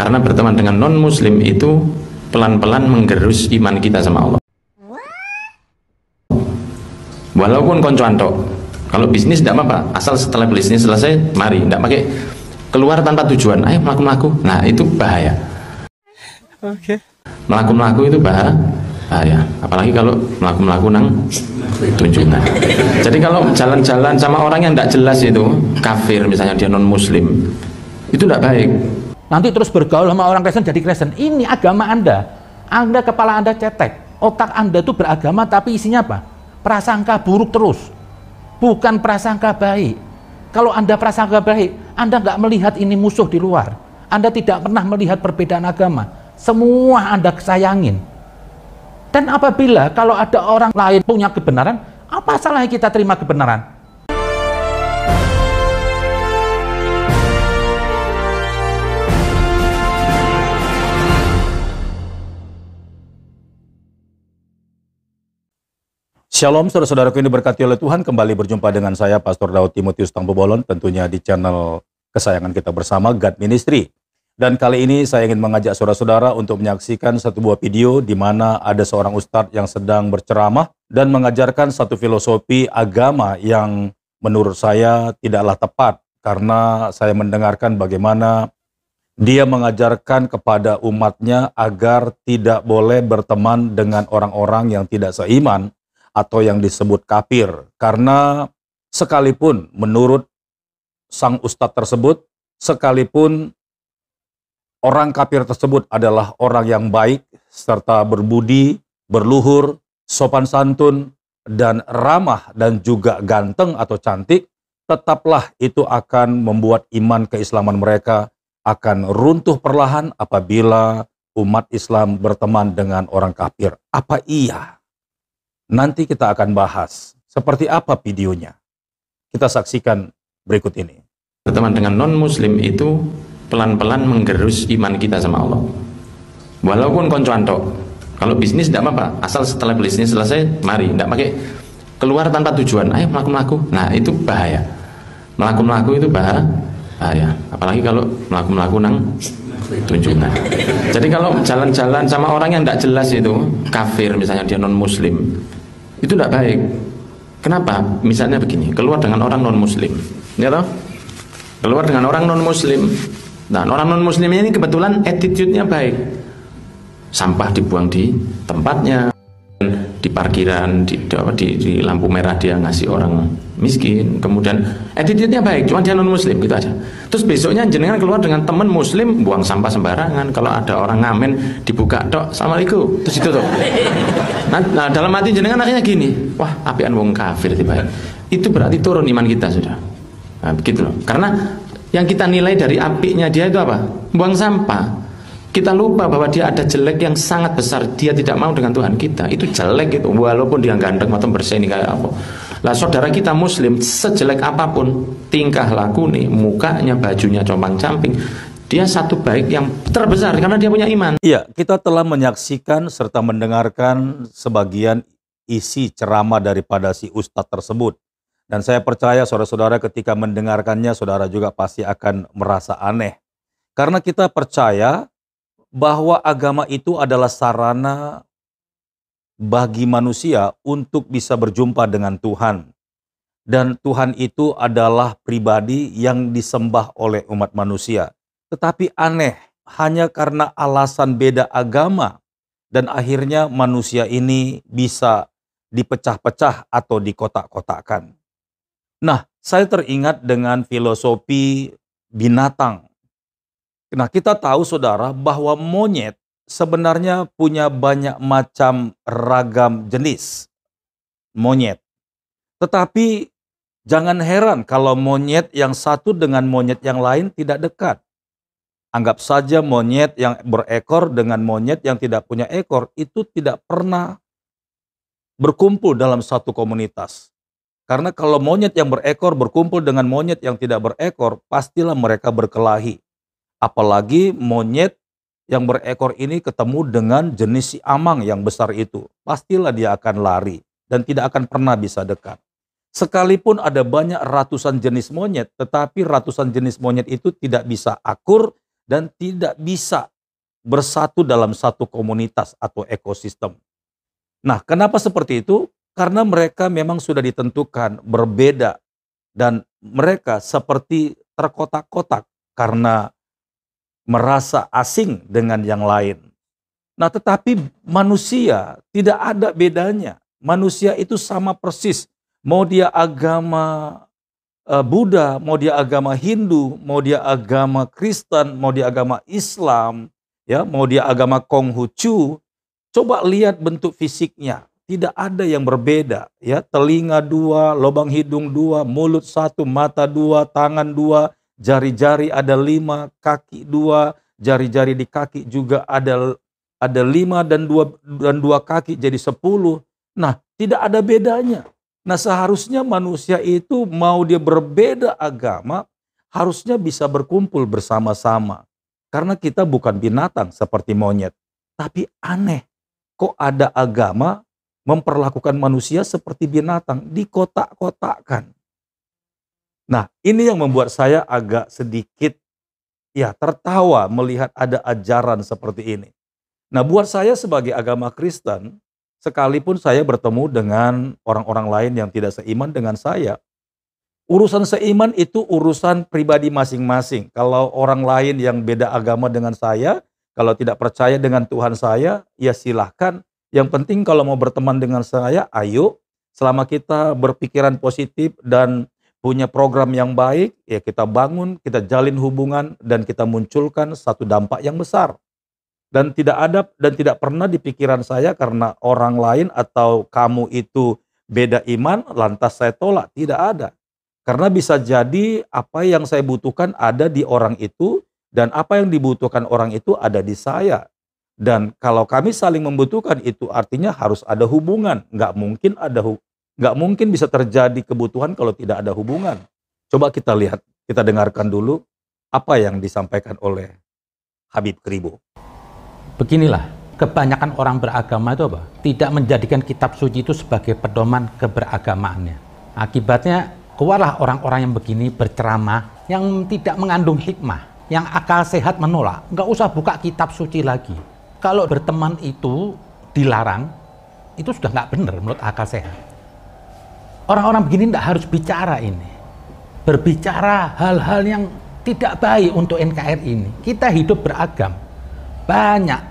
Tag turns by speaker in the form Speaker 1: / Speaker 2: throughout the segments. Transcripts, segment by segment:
Speaker 1: Karena berteman dengan non-muslim itu pelan-pelan menggerus iman kita sama Allah. Walaupun koncoan tok. Kalau bisnis tidak apa-apa, asal setelah bisnis selesai, mari, tidak pakai keluar tanpa tujuan. Ayo melaku-melaku. Nah, itu bahaya. Oke. Okay. Melaku-melaku itu bahaya. bahaya. Apalagi kalau melaku-melaku nang tunjungan. Jadi kalau jalan-jalan sama orang yang tidak jelas itu, kafir misalnya dia non muslim,
Speaker 2: itu tidak baik Nanti terus bergaul sama orang Kristen jadi Kristen. Ini agama Anda. Anda kepala Anda cetek. Otak Anda itu beragama tapi isinya apa? Prasangka buruk terus. Bukan prasangka baik. Kalau Anda prasangka baik, Anda nggak melihat ini musuh di luar. Anda tidak pernah melihat perbedaan agama. Semua Anda sayangin. Dan apabila kalau ada orang lain punya kebenaran, apa salahnya kita terima kebenaran?
Speaker 3: Shalom saudara-saudaraku yang diberkati oleh Tuhan, kembali berjumpa dengan saya Pastor Daud Timotius Tambobolon tentunya di channel kesayangan kita bersama God Ministry. Dan kali ini saya ingin mengajak saudara-saudara untuk menyaksikan satu buah video di mana ada seorang ustadz yang sedang berceramah dan mengajarkan satu filosofi agama yang menurut saya tidaklah tepat karena saya mendengarkan bagaimana dia mengajarkan kepada umatnya agar tidak boleh berteman dengan orang-orang yang tidak seiman atau yang disebut kafir. Karena sekalipun menurut sang ustadz tersebut, sekalipun orang kafir tersebut adalah orang yang baik serta berbudi, berluhur, sopan santun, dan ramah dan juga ganteng atau cantik, tetaplah itu akan membuat iman keislaman mereka akan runtuh perlahan apabila umat Islam berteman dengan orang kafir. Apa iya? Nanti kita akan bahas seperti apa videonya. Kita saksikan berikut ini. Berteman dengan non-muslim itu
Speaker 1: pelan-pelan menggerus iman kita sama Allah. Walaupun konco antok, kalau bisnis tidak apa-apa, asal setelah bisnis selesai, mari, tidak pakai keluar tanpa tujuan, ayo melaku-melaku. Nah itu bahaya. Melaku-melaku itu bahaya. bahaya. Apalagi kalau melaku-melaku nang tunjungan. Jadi kalau jalan-jalan sama orang yang tidak jelas itu kafir, misalnya dia non Muslim, itu tidak baik kenapa misalnya begini keluar dengan orang non muslim ya toh keluar dengan orang non muslim dan nah, orang non muslim ini kebetulan attitude-nya baik sampah dibuang di tempatnya di parkiran di, di, di lampu merah dia ngasih orang miskin kemudian attitude-nya baik cuma dia non muslim gitu aja terus besoknya jenengan keluar dengan temen muslim buang sampah sembarangan kalau ada orang ngamen dibuka dok assalamualaikum terus itu tuh Nah, nah, dalam hati jenengan akhirnya gini, wah apian wong kafir tiba iya. Itu berarti turun iman kita sudah. Nah, begitu loh. Karena yang kita nilai dari apinya dia itu apa? Buang sampah. Kita lupa bahwa dia ada jelek yang sangat besar. Dia tidak mau dengan Tuhan kita. Itu jelek gitu walaupun dia ganteng atau bersih ini kayak apa. Lah saudara kita muslim sejelek apapun,
Speaker 3: tingkah laku nih, mukanya, bajunya compang-camping, dia satu baik yang
Speaker 1: terbesar karena dia punya iman. Iya,
Speaker 3: kita telah menyaksikan serta mendengarkan sebagian isi ceramah daripada si ustadz tersebut. Dan saya percaya saudara-saudara ketika mendengarkannya saudara juga pasti akan merasa aneh. Karena kita percaya bahwa agama itu adalah sarana bagi manusia untuk bisa berjumpa dengan Tuhan. Dan Tuhan itu adalah pribadi yang disembah oleh umat manusia tetapi aneh, hanya karena alasan beda agama dan akhirnya manusia ini bisa dipecah-pecah atau dikotak-kotakkan. Nah, saya teringat dengan filosofi binatang. Nah, kita tahu saudara bahwa monyet sebenarnya punya banyak macam ragam jenis monyet. Tetapi jangan heran kalau monyet yang satu dengan monyet yang lain tidak dekat. Anggap saja monyet yang berekor dengan monyet yang tidak punya ekor itu tidak pernah berkumpul dalam satu komunitas. Karena kalau monyet yang berekor berkumpul dengan monyet yang tidak berekor, pastilah mereka berkelahi. Apalagi monyet yang berekor ini ketemu dengan jenis si amang yang besar itu, pastilah dia akan lari dan tidak akan pernah bisa dekat. Sekalipun ada banyak ratusan jenis monyet, tetapi ratusan jenis monyet itu tidak bisa akur, dan tidak bisa bersatu dalam satu komunitas atau ekosistem. Nah, kenapa seperti itu? Karena mereka memang sudah ditentukan berbeda dan mereka seperti terkotak-kotak karena merasa asing dengan yang lain. Nah, tetapi manusia tidak ada bedanya. Manusia itu sama persis, mau dia agama, Eh, Buddha, mau dia agama Hindu, mau dia agama Kristen, mau dia agama Islam, ya, mau dia agama Konghucu, coba lihat bentuk fisiknya. Tidak ada yang berbeda, ya. Telinga dua, lubang hidung dua, mulut satu, mata dua, tangan dua, jari-jari ada lima, kaki dua, jari-jari di kaki juga ada ada lima dan dua dan dua kaki jadi sepuluh. Nah, tidak ada bedanya. Nah seharusnya manusia itu mau dia berbeda agama, harusnya bisa berkumpul bersama-sama. Karena kita bukan binatang seperti monyet. Tapi aneh, kok ada agama memperlakukan manusia seperti binatang, dikotak-kotakan. Nah ini yang membuat saya agak sedikit ya tertawa melihat ada ajaran seperti ini. Nah buat saya sebagai agama Kristen, sekalipun saya bertemu dengan orang-orang lain yang tidak seiman dengan saya, urusan seiman itu urusan pribadi masing-masing. Kalau orang lain yang beda agama dengan saya, kalau tidak percaya dengan Tuhan saya, ya silahkan. Yang penting kalau mau berteman dengan saya, ayo. Selama kita berpikiran positif dan punya program yang baik, ya kita bangun, kita jalin hubungan, dan kita munculkan satu dampak yang besar dan tidak ada dan tidak pernah di pikiran saya karena orang lain atau kamu itu beda iman lantas saya tolak tidak ada karena bisa jadi apa yang saya butuhkan ada di orang itu dan apa yang dibutuhkan orang itu ada di saya dan kalau kami saling membutuhkan itu artinya harus ada hubungan nggak mungkin ada nggak mungkin bisa terjadi kebutuhan kalau tidak ada hubungan coba kita lihat kita dengarkan dulu apa yang disampaikan oleh Habib Kribo
Speaker 2: Beginilah, kebanyakan orang beragama itu apa? Tidak menjadikan kitab suci itu sebagai pedoman keberagamaannya. Akibatnya keluarlah orang-orang yang begini berceramah yang tidak mengandung hikmah, yang akal sehat menolak. Nggak usah buka kitab suci lagi. Kalau berteman itu dilarang, itu sudah nggak benar menurut akal sehat. Orang-orang begini tidak harus bicara ini. Berbicara hal-hal yang tidak baik untuk NKRI ini. Kita hidup beragam. Banyak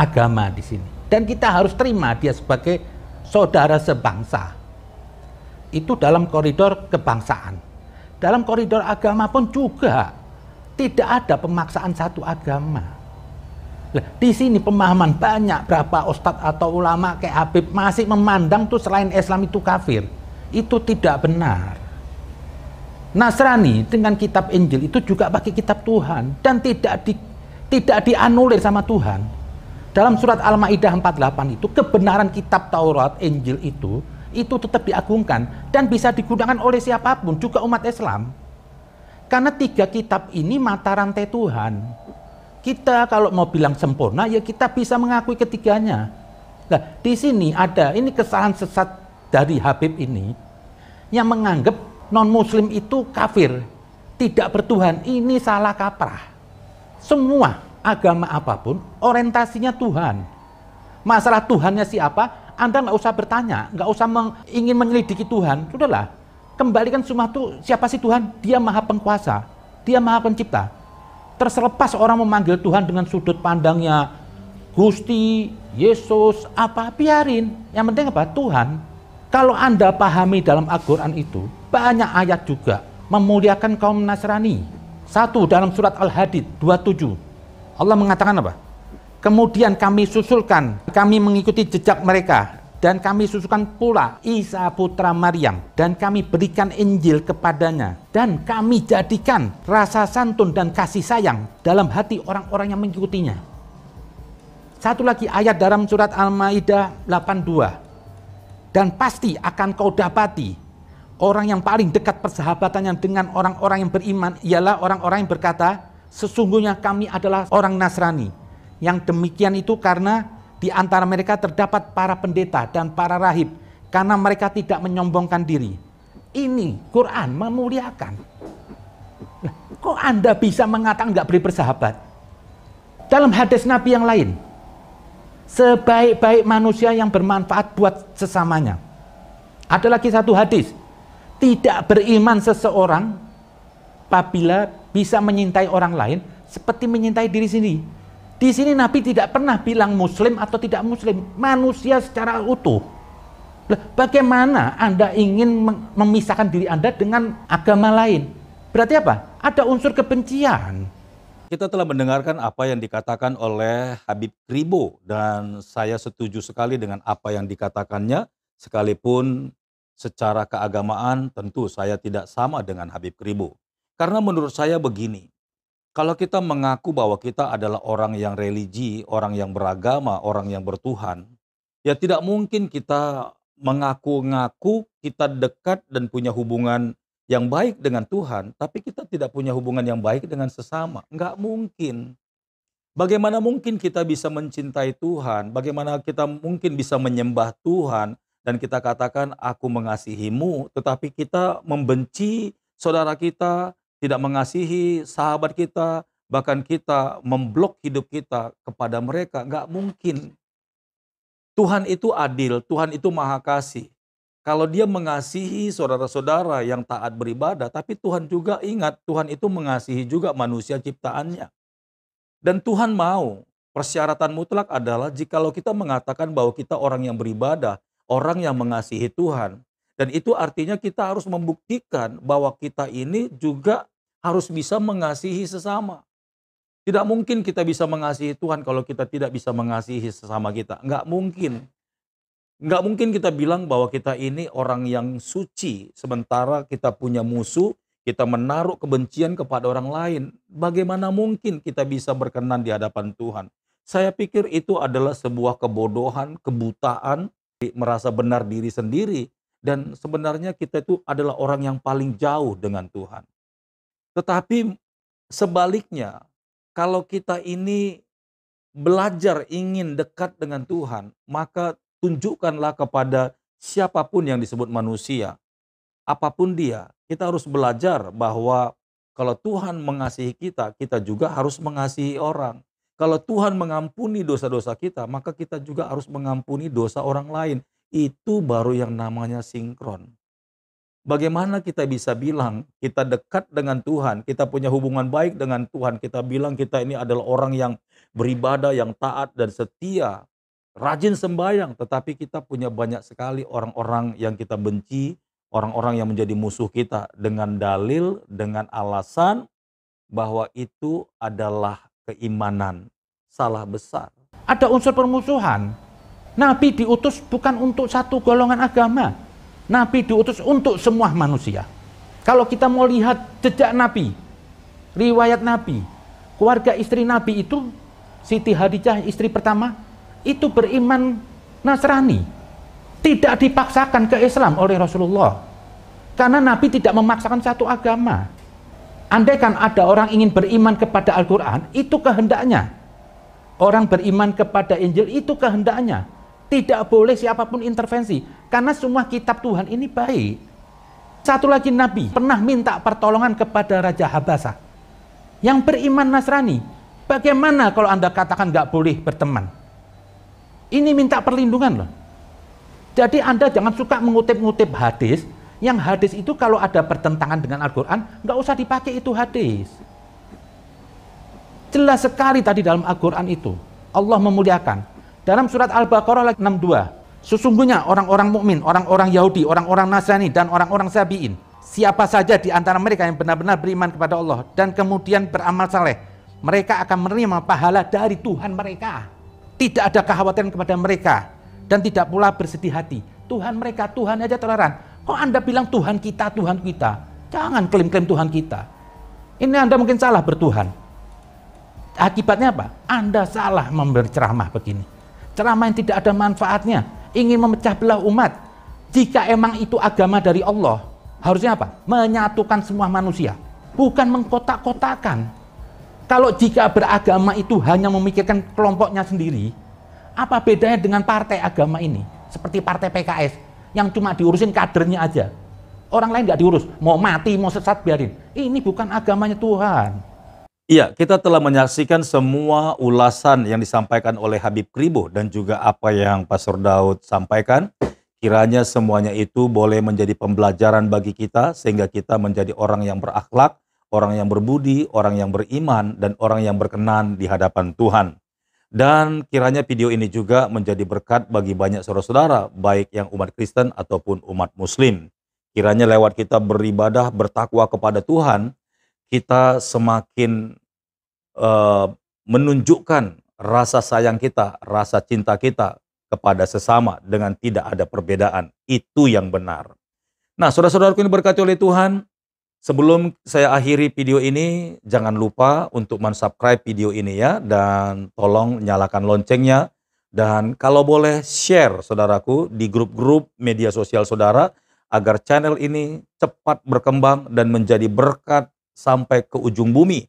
Speaker 2: agama di sini. Dan kita harus terima dia sebagai saudara sebangsa. Itu dalam koridor kebangsaan. Dalam koridor agama pun juga tidak ada pemaksaan satu agama. Nah, di sini pemahaman banyak berapa ustadz atau ulama kayak Habib masih memandang tuh selain Islam itu kafir. Itu tidak benar. Nasrani dengan kitab Injil itu juga pakai kitab Tuhan dan tidak di, tidak dianulir sama Tuhan. Dalam surat Al-Maidah 48 itu kebenaran kitab Taurat, Injil itu itu tetap diagungkan dan bisa digunakan oleh siapapun juga umat Islam. Karena tiga kitab ini mata rantai Tuhan. Kita kalau mau bilang sempurna ya kita bisa mengakui ketiganya. Nah, di sini ada ini kesalahan sesat dari Habib ini yang menganggap non muslim itu kafir, tidak bertuhan. Ini salah kaprah. Semua agama apapun, orientasinya Tuhan. Masalah Tuhannya siapa, Anda nggak usah bertanya, nggak usah meng, ingin menyelidiki Tuhan. Sudahlah, kembalikan semua itu siapa sih Tuhan? Dia maha penguasa, dia maha pencipta. Terselepas orang memanggil Tuhan dengan sudut pandangnya, Gusti, Yesus, apa, biarin. Yang penting apa? Tuhan. Kalau Anda pahami dalam Al-Quran itu, banyak ayat juga memuliakan kaum Nasrani. Satu dalam surat Al-Hadid 27, Allah mengatakan apa? Kemudian kami susulkan, kami mengikuti jejak mereka dan kami susulkan pula Isa putra Maryam dan kami berikan Injil kepadanya dan kami jadikan rasa santun dan kasih sayang dalam hati orang-orang yang mengikutinya. Satu lagi ayat dalam surat Al-Maidah 82. Dan pasti akan kau dapati orang yang paling dekat persahabatannya dengan orang-orang yang beriman ialah orang-orang yang berkata, sesungguhnya kami adalah orang Nasrani. Yang demikian itu karena di antara mereka terdapat para pendeta dan para rahib, karena mereka tidak menyombongkan diri. Ini Quran memuliakan. kok Anda bisa mengatakan nggak beri bersahabat? Dalam hadis Nabi yang lain, sebaik-baik manusia yang bermanfaat buat sesamanya. Ada lagi satu hadis, tidak beriman seseorang apabila bisa menyintai orang lain seperti menyintai diri sendiri. Di sini Nabi tidak pernah bilang muslim atau tidak muslim, manusia secara utuh. Bagaimana Anda ingin memisahkan diri Anda dengan agama lain? Berarti apa? Ada unsur kebencian.
Speaker 3: Kita telah mendengarkan apa yang dikatakan oleh Habib Kribo dan saya setuju sekali dengan apa yang dikatakannya sekalipun secara keagamaan tentu saya tidak sama dengan Habib Kribo. Karena menurut saya begini, kalau kita mengaku bahwa kita adalah orang yang religi, orang yang beragama, orang yang bertuhan, ya tidak mungkin kita mengaku-ngaku kita dekat dan punya hubungan yang baik dengan Tuhan, tapi kita tidak punya hubungan yang baik dengan sesama. Enggak mungkin. Bagaimana mungkin kita bisa mencintai Tuhan? Bagaimana kita mungkin bisa menyembah Tuhan? Dan kita katakan, aku mengasihimu, tetapi kita membenci saudara kita, tidak mengasihi sahabat kita, bahkan kita memblok hidup kita kepada mereka, nggak mungkin. Tuhan itu adil, Tuhan itu maha kasih. Kalau dia mengasihi saudara-saudara yang taat beribadah, tapi Tuhan juga ingat, Tuhan itu mengasihi juga manusia ciptaannya. Dan Tuhan mau, persyaratan mutlak adalah jikalau kita mengatakan bahwa kita orang yang beribadah, orang yang mengasihi Tuhan, dan itu artinya kita harus membuktikan bahwa kita ini juga harus bisa mengasihi sesama. Tidak mungkin kita bisa mengasihi Tuhan kalau kita tidak bisa mengasihi sesama kita. Enggak mungkin. Enggak mungkin kita bilang bahwa kita ini orang yang suci sementara kita punya musuh, kita menaruh kebencian kepada orang lain. Bagaimana mungkin kita bisa berkenan di hadapan Tuhan? Saya pikir itu adalah sebuah kebodohan, kebutaan, merasa benar diri sendiri dan sebenarnya kita itu adalah orang yang paling jauh dengan Tuhan. Tetapi sebaliknya, kalau kita ini belajar ingin dekat dengan Tuhan, maka tunjukkanlah kepada siapapun yang disebut manusia, apapun dia, kita harus belajar bahwa kalau Tuhan mengasihi kita, kita juga harus mengasihi orang. Kalau Tuhan mengampuni dosa-dosa kita, maka kita juga harus mengampuni dosa orang lain. Itu baru yang namanya sinkron. Bagaimana kita bisa bilang kita dekat dengan Tuhan, kita punya hubungan baik dengan Tuhan, kita bilang kita ini adalah orang yang beribadah, yang taat dan setia, rajin sembahyang, tetapi kita punya banyak sekali orang-orang yang kita benci, orang-orang yang menjadi musuh kita dengan dalil, dengan alasan bahwa itu adalah keimanan. Salah besar. Ada unsur permusuhan. Nabi diutus bukan untuk satu
Speaker 2: golongan agama, Nabi diutus untuk semua manusia. Kalau kita mau lihat jejak Nabi, riwayat Nabi, keluarga istri Nabi itu, Siti Hadijah istri pertama, itu beriman Nasrani. Tidak dipaksakan ke Islam oleh Rasulullah. Karena Nabi tidak memaksakan satu agama. Andaikan ada orang ingin beriman kepada Al-Quran, itu kehendaknya. Orang beriman kepada Injil, itu kehendaknya tidak boleh siapapun intervensi. Karena semua kitab Tuhan ini baik. Satu lagi Nabi pernah minta pertolongan kepada Raja Habasah. Yang beriman Nasrani. Bagaimana kalau Anda katakan nggak boleh berteman? Ini minta perlindungan loh. Jadi Anda jangan suka mengutip-ngutip hadis. Yang hadis itu kalau ada pertentangan dengan Al-Quran, nggak usah dipakai itu hadis. Jelas sekali tadi dalam Al-Quran itu. Allah memuliakan. Dalam surat Al-Baqarah 62, sesungguhnya orang-orang mukmin, orang-orang Yahudi, orang-orang Nasrani dan orang-orang Sabiin, siapa saja di antara mereka yang benar-benar beriman kepada Allah dan kemudian beramal saleh, mereka akan menerima pahala dari Tuhan mereka. Tidak ada kekhawatiran kepada mereka dan tidak pula bersedih hati. Tuhan mereka, Tuhan aja toleran. Kok Anda bilang Tuhan kita, Tuhan kita? Jangan klaim-klaim Tuhan kita. Ini Anda mungkin salah bertuhan. Akibatnya apa? Anda salah memberi ceramah begini. Ceramah yang tidak ada manfaatnya, ingin memecah belah umat. Jika emang itu agama dari Allah, harusnya apa? Menyatukan semua manusia, bukan mengkotak-kotakan. Kalau jika beragama itu hanya memikirkan kelompoknya sendiri, apa bedanya dengan partai agama ini? Seperti partai PKS yang cuma diurusin kadernya aja. Orang lain nggak diurus, mau mati, mau sesat biarin. Ini bukan agamanya Tuhan.
Speaker 3: Iya, kita telah menyaksikan semua ulasan yang disampaikan oleh Habib Kribo dan juga apa yang Pastor Daud sampaikan. Kiranya semuanya itu boleh menjadi pembelajaran bagi kita sehingga kita menjadi orang yang berakhlak, orang yang berbudi, orang yang beriman, dan orang yang berkenan di hadapan Tuhan. Dan kiranya video ini juga menjadi berkat bagi banyak saudara-saudara, baik yang umat Kristen ataupun umat Muslim. Kiranya lewat kita beribadah, bertakwa kepada Tuhan, kita semakin uh, menunjukkan rasa sayang kita, rasa cinta kita kepada sesama dengan tidak ada perbedaan. Itu yang benar. Nah, saudara-saudaraku yang diberkati oleh Tuhan, sebelum saya akhiri video ini, jangan lupa untuk mensubscribe video ini ya, dan tolong nyalakan loncengnya. Dan kalau boleh share saudaraku di grup-grup media sosial saudara, agar channel ini cepat berkembang dan menjadi berkat sampai ke ujung bumi.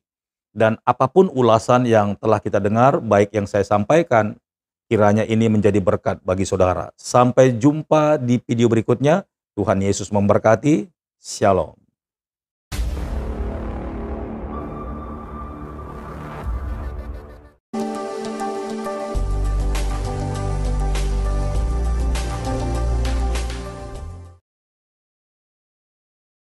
Speaker 3: Dan apapun ulasan yang telah kita dengar, baik yang saya sampaikan, kiranya ini menjadi berkat bagi saudara. Sampai jumpa di video berikutnya. Tuhan Yesus memberkati. Shalom.